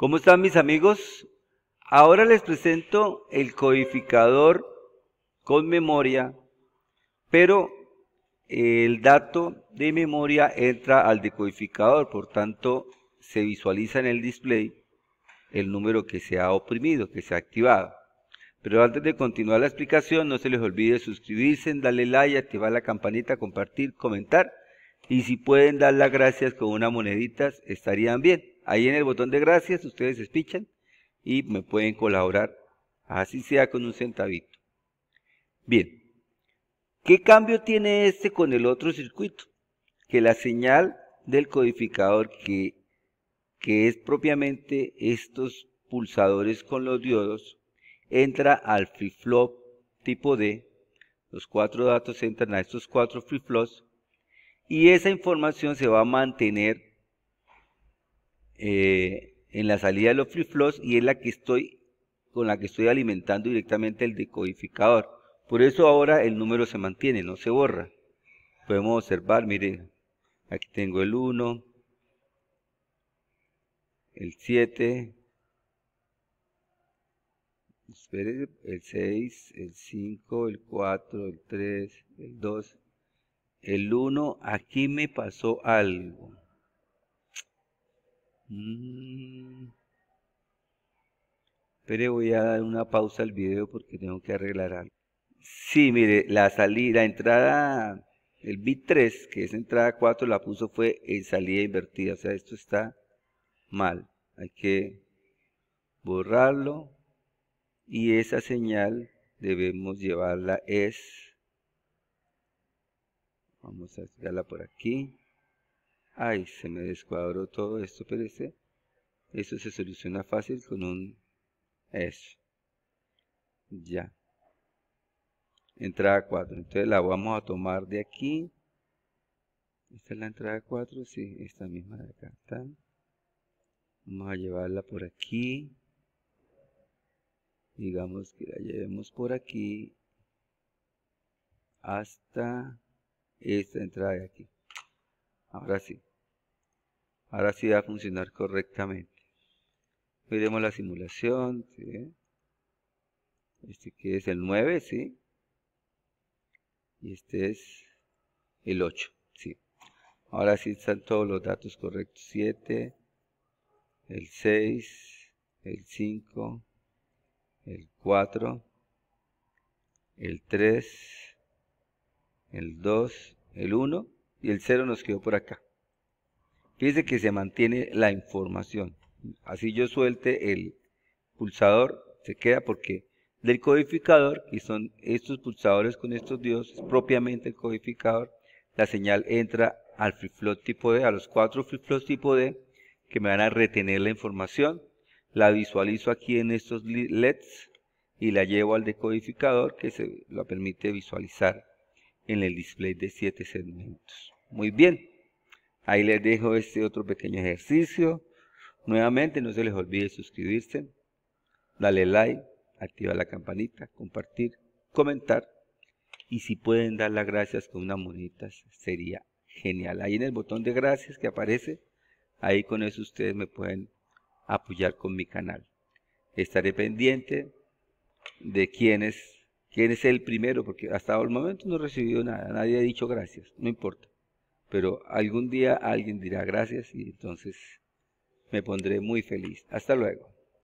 ¿Cómo están mis amigos? Ahora les presento el codificador con memoria, pero el dato de memoria entra al decodificador, por tanto se visualiza en el display el número que se ha oprimido, que se ha activado. Pero antes de continuar la explicación, no se les olvide suscribirse, darle like, activar la campanita, compartir, comentar. Y si pueden dar las gracias con unas moneditas, estarían bien. Ahí en el botón de gracias ustedes se y me pueden colaborar, así sea con un centavito. Bien, ¿qué cambio tiene este con el otro circuito? Que la señal del codificador que, que es propiamente estos pulsadores con los diodos entra al flip-flop tipo D, los cuatro datos entran a estos cuatro flip-flops y esa información se va a mantener eh, en la salida de los flip flows y es la que estoy con la que estoy alimentando directamente el decodificador. Por eso ahora el número se mantiene, no se borra. Podemos observar, mire, aquí tengo el 1, el 7, el 6, el 5, el 4, el 3, el 2, el 1, aquí me pasó algo. Mm. Pero voy a dar una pausa al video porque tengo que arreglar algo. Sí, mire, la salida, la entrada, el bit 3, que es entrada 4, la puso fue en salida invertida. O sea, esto está mal. Hay que borrarlo. Y esa señal debemos llevarla es... Vamos a sacarla por aquí. Ay, se me descuadró todo esto, pero Eso se soluciona fácil con un S Ya. Entrada 4. Entonces la vamos a tomar de aquí. Esta es la entrada 4, sí, esta misma de acá. Vamos a llevarla por aquí. Digamos que la llevemos por aquí hasta esta entrada de aquí. Ahora sí. Ahora sí va a funcionar correctamente. Miremos la simulación. ¿sí? Este que es el 9, ¿sí? Y este es el 8, ¿sí? Ahora sí están todos los datos correctos. 7, el 6, el 5, el 4, el 3, el 2, el 1 y el 0 nos quedó por acá. Fíjense que se mantiene la información. Así yo suelte el pulsador, se queda porque del codificador, y son estos pulsadores con estos dioses es propiamente el codificador, la señal entra al flip-flop tipo D, a los cuatro flip-flops tipo D, que me van a retener la información. La visualizo aquí en estos LEDs y la llevo al decodificador que se lo permite visualizar en el display de 7 segmentos. Muy bien, ahí les dejo este otro pequeño ejercicio. Nuevamente, no se les olvide suscribirse, Dale like, Activa la campanita, compartir, comentar. Y si pueden dar las gracias con unas monitas. sería genial. Ahí en el botón de gracias que aparece, ahí con eso ustedes me pueden apoyar con mi canal. Estaré pendiente de quienes quién es el primero, porque hasta el momento no he recibido nada, nadie ha dicho gracias, no importa. Pero algún día alguien dirá gracias y entonces me pondré muy feliz. Hasta luego.